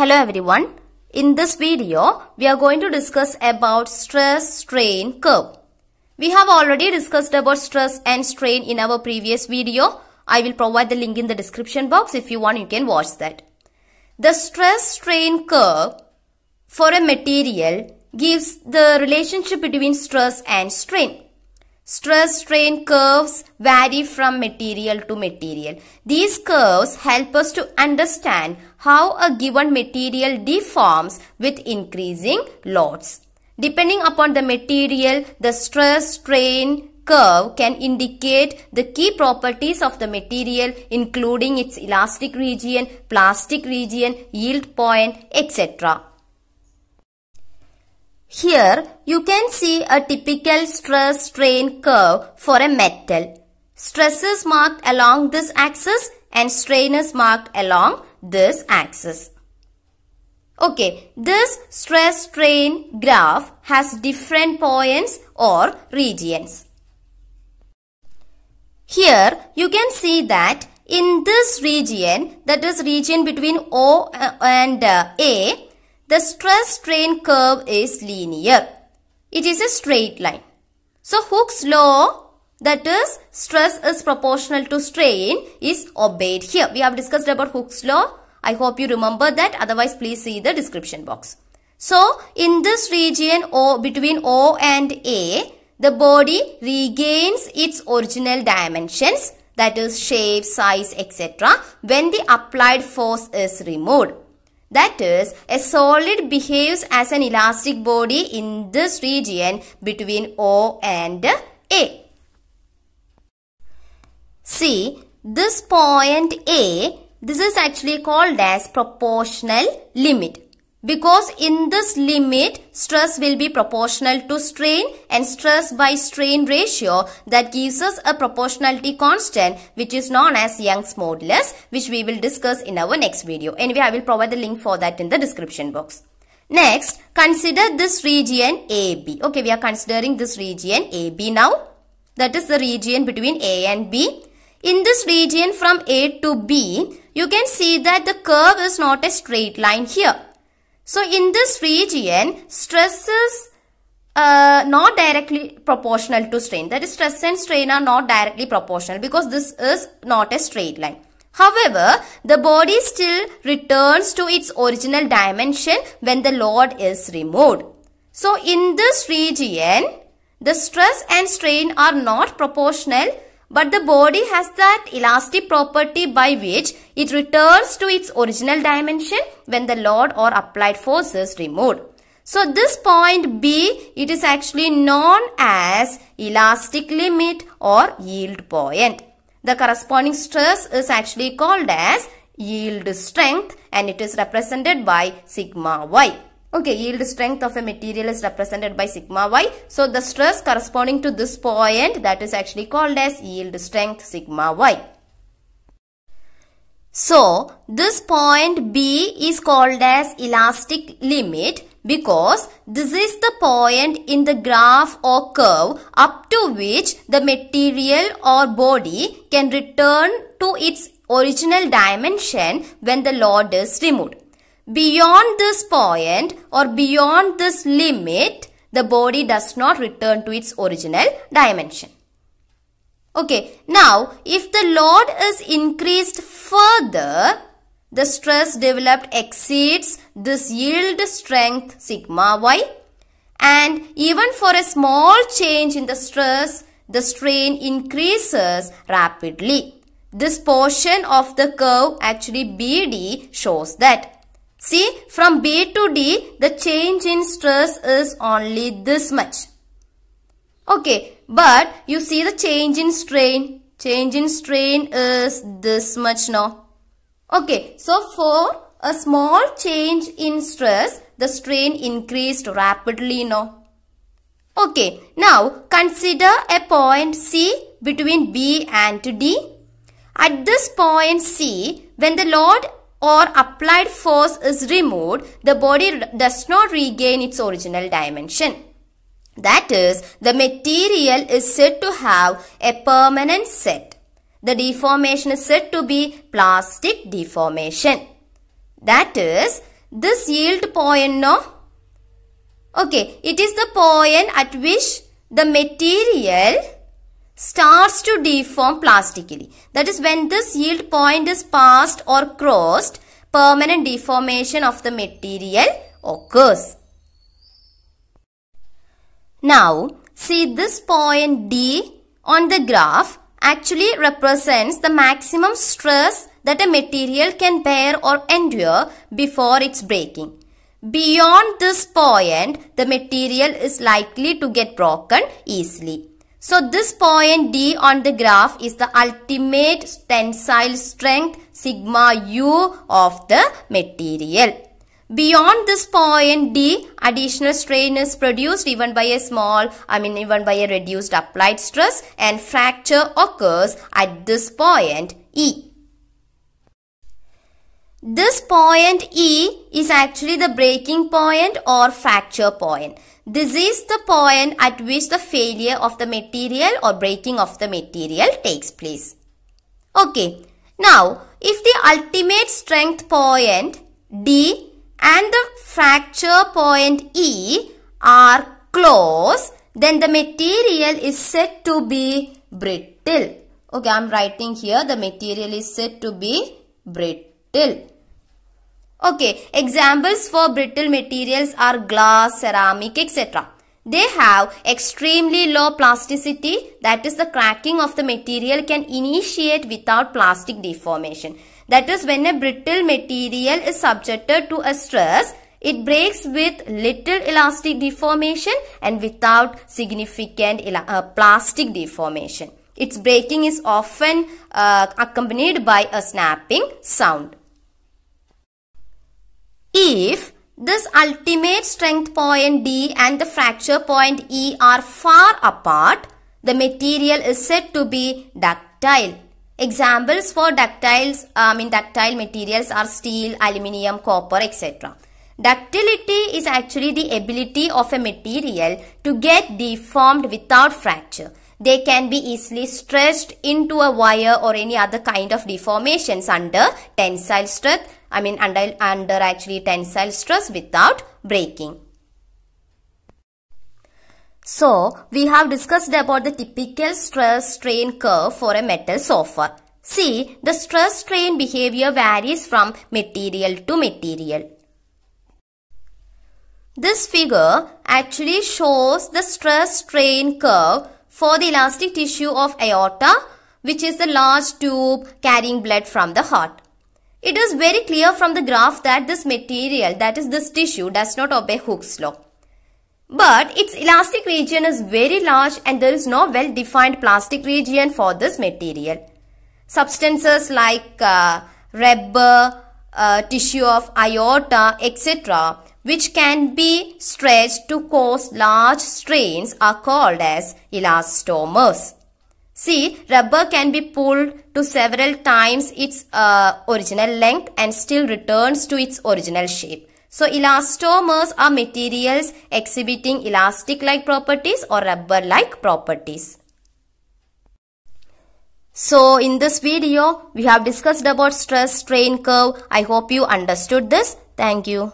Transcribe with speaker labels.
Speaker 1: Hello everyone. In this video, we are going to discuss about stress strain curve. We have already discussed about stress and strain in our previous video. I will provide the link in the description box. If you want, you can watch that. The stress strain curve for a material gives the relationship between stress and strain. Stress strain curves vary from material to material. These curves help us to understand how a given material deforms with increasing loads. Depending upon the material, the stress strain curve can indicate the key properties of the material including its elastic region, plastic region, yield point, etc. Here you can see a typical stress strain curve for a metal. Stress is marked along this axis and strain is marked along this axis. Okay, this stress strain graph has different points or regions. Here you can see that in this region that is region between O and uh, A the stress-strain curve is linear. It is a straight line. So Hooke's law that is stress is proportional to strain is obeyed here. We have discussed about Hooke's law. I hope you remember that otherwise please see the description box. So in this region o, between O and A the body regains its original dimensions that is shape, size etc when the applied force is removed. That is, a solid behaves as an elastic body in this region between O and A. See, this point A, this is actually called as proportional limit. Because in this limit, stress will be proportional to strain and stress by strain ratio that gives us a proportionality constant which is known as Young's modulus which we will discuss in our next video. Anyway, I will provide the link for that in the description box. Next, consider this region AB. Okay, we are considering this region AB now. That is the region between A and B. In this region from A to B, you can see that the curve is not a straight line here so in this region, stress is uh, not directly proportional to strain. That is stress and strain are not directly proportional because this is not a straight line. However, the body still returns to its original dimension when the load is removed. So in this region, the stress and strain are not proportional but the body has that elastic property by which it returns to its original dimension when the load or applied force is removed. So this point B, it is actually known as elastic limit or yield point. The corresponding stress is actually called as yield strength and it is represented by sigma y. Okay, yield strength of a material is represented by sigma y. So, the stress corresponding to this point that is actually called as yield strength sigma y. So, this point B is called as elastic limit because this is the point in the graph or curve up to which the material or body can return to its original dimension when the load is removed. Beyond this point or beyond this limit, the body does not return to its original dimension. Okay, now if the load is increased further, the stress developed exceeds this yield strength sigma y and even for a small change in the stress, the strain increases rapidly. This portion of the curve actually BD shows that. See, from B to D, the change in stress is only this much. Okay, but you see the change in strain. Change in strain is this much now. Okay, so for a small change in stress, the strain increased rapidly now. Okay, now consider a point C between B and D. At this point C, when the load or applied force is removed, the body does not regain its original dimension. That is, the material is said to have a permanent set. The deformation is said to be plastic deformation. That is, this yield point no? Okay, it is the point at which the material starts to deform plastically. That is when this yield point is passed or crossed, permanent deformation of the material occurs. Now, see this point D on the graph actually represents the maximum stress that a material can bear or endure before its breaking. Beyond this point, the material is likely to get broken easily. So this point D on the graph is the ultimate tensile strength sigma U of the material. Beyond this point D, additional strain is produced even by a small, I mean even by a reduced applied stress and fracture occurs at this point E. This point E is actually the breaking point or fracture point. This is the point at which the failure of the material or breaking of the material takes place. Okay, now if the ultimate strength point D and the fracture point E are close, then the material is said to be brittle. Okay, I'm writing here the material is said to be brittle. Okay, examples for brittle materials are glass, ceramic, etc. They have extremely low plasticity that is the cracking of the material can initiate without plastic deformation. That is when a brittle material is subjected to a stress, it breaks with little elastic deformation and without significant uh, plastic deformation. Its breaking is often uh, accompanied by a snapping sound. If this ultimate strength point D and the fracture point E are far apart, the material is said to be ductile. Examples for ductiles, I mean ductile materials are steel, aluminium, copper, etc. Ductility is actually the ability of a material to get deformed without fracture. They can be easily stretched into a wire or any other kind of deformations under tensile strength I mean under, under actually tensile stress without breaking. So, we have discussed about the typical stress strain curve for a metal sofa. See, the stress strain behavior varies from material to material. This figure actually shows the stress strain curve for the elastic tissue of aorta which is the large tube carrying blood from the heart. It is very clear from the graph that this material, that is this tissue, does not obey Hooke's law. But its elastic region is very large and there is no well-defined plastic region for this material. Substances like uh, rubber, uh, tissue of aorta, etc., which can be stretched to cause large strains are called as elastomers. See, rubber can be pulled to several times its uh, original length and still returns to its original shape. So, elastomers are materials exhibiting elastic-like properties or rubber-like properties. So, in this video, we have discussed about stress-strain curve. I hope you understood this. Thank you.